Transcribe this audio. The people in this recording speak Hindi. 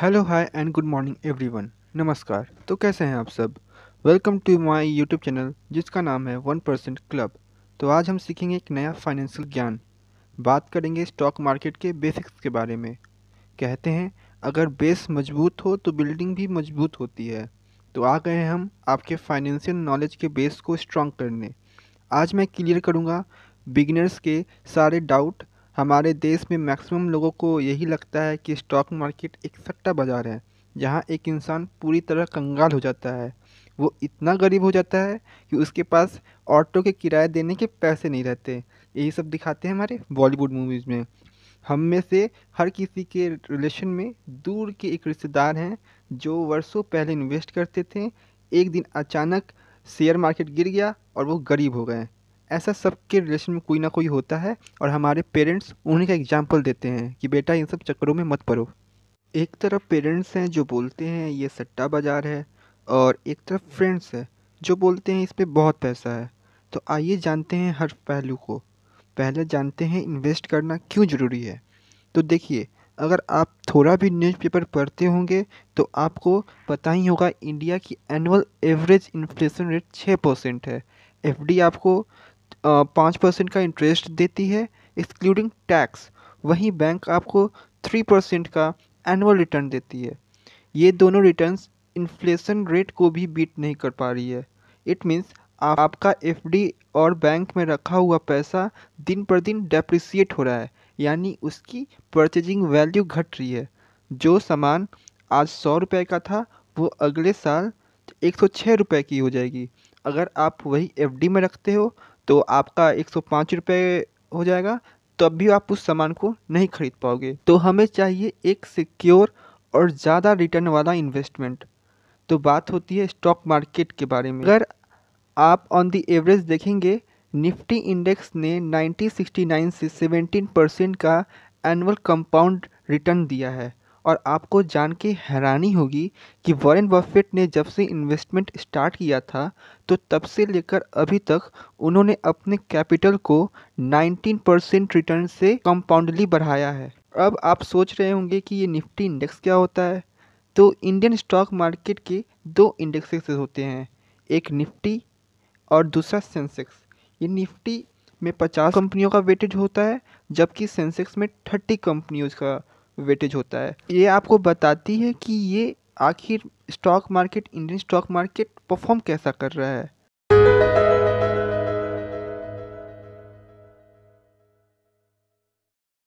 hello hi and good morning everyone नमस्कार तो कैसे हैं आप सब welcome to my YouTube channel जिसका नाम है वन परसेंट क्लब तो आज हम सीखेंगे एक नया फाइनेंशियल ज्ञान बात करेंगे स्टॉक मार्केट के बेसिक्स के बारे में कहते हैं अगर बेस मजबूत हो तो बिल्डिंग भी मजबूत होती है तो आ गए हम आपके फाइनेंशियल नॉलेज के बेस को स्ट्रॉन्ग करने आज मैं क्लियर करूँगा बिगिनर्स के सारे डाउट हमारे देश में मैक्सिमम लोगों को यही लगता है कि स्टॉक मार्केट एक सट्टा बाज़ार है जहाँ एक इंसान पूरी तरह कंगाल हो जाता है वो इतना गरीब हो जाता है कि उसके पास ऑटो के किराए देने के पैसे नहीं रहते यही सब दिखाते हैं हमारे बॉलीवुड मूवीज़ में हम में से हर किसी के रिलेशन में दूर के एक रिश्तेदार हैं जो वर्षों पहले इन्वेस्ट करते थे एक दिन अचानक शेयर मार्केट गिर गया और वो गरीब हो गए ऐसा सबके रिलेशन में कोई ना कोई होता है और हमारे पेरेंट्स उन्हीं का एग्जाम्पल देते हैं कि बेटा इन सब चक्करों में मत पड़ो एक तरफ पेरेंट्स हैं जो बोलते हैं ये सट्टा बाज़ार है और एक तरफ फ्रेंड्स है जो बोलते हैं इस पर बहुत पैसा है तो आइए जानते हैं हर पहलू को पहले जानते हैं इन्वेस्ट करना क्यों ज़रूरी है तो देखिए अगर आप थोड़ा भी न्यूज़पेपर पढ़ते होंगे तो आपको पता ही होगा इंडिया की एनुअल एवरेज इन्फ्लेशन रेट छः परसेंट है एफ आपको पाँच परसेंट का इंटरेस्ट देती है एक्सक्लूडिंग टैक्स वहीं बैंक आपको थ्री परसेंट का एनुअल रिटर्न देती है ये दोनों रिटर्न इन्फ्लेशन रेट को भी बीट नहीं कर पा रही है इट मीन्स आप, आपका एफडी और बैंक में रखा हुआ पैसा दिन पर दिन डेप्रिसिएट हो रहा है यानी उसकी परचेजिंग वैल्यू घट रही है जो सामान आज सौ रुपये का था वो अगले साल एक सौ छः रुपये की हो जाएगी अगर आप वही एफडी में रखते हो तो आपका एक सौ पाँच रुपये हो जाएगा तब भी आप उस सामान को नहीं खरीद पाओगे तो हमें चाहिए एक सिक्योर और ज़्यादा रिटर्न वाला इन्वेस्टमेंट तो बात होती है स्टॉक मार्केट के बारे में अगर आप ऑन दी एवरेज देखेंगे निफ्टी इंडेक्स ने 1969 से 17 परसेंट का एनुअल कंपाउंड रिटर्न दिया है और आपको जान के हैरानी होगी कि वॉरेन बफेट ने जब से इन्वेस्टमेंट स्टार्ट किया था तो तब से लेकर अभी तक उन्होंने अपने कैपिटल को 19 परसेंट रिटर्न से कंपाउंडली बढ़ाया है अब आप सोच रहे होंगे कि ये निफ्टी इंडेक्स क्या होता है तो इंडियन स्टॉक मार्केट के दो इंडेक्सेस होते हैं एक निफ्टी और दूसरा सेंसेक्स ये निफ्टी में पचास कंपनियों का वेटेज होता है जबकि सेंसेक्स में थर्टी कंपनियों का वेटेज होता है ये आपको बताती है कि ये आखिर stock market Indian stock market perform कैसा कर रहा है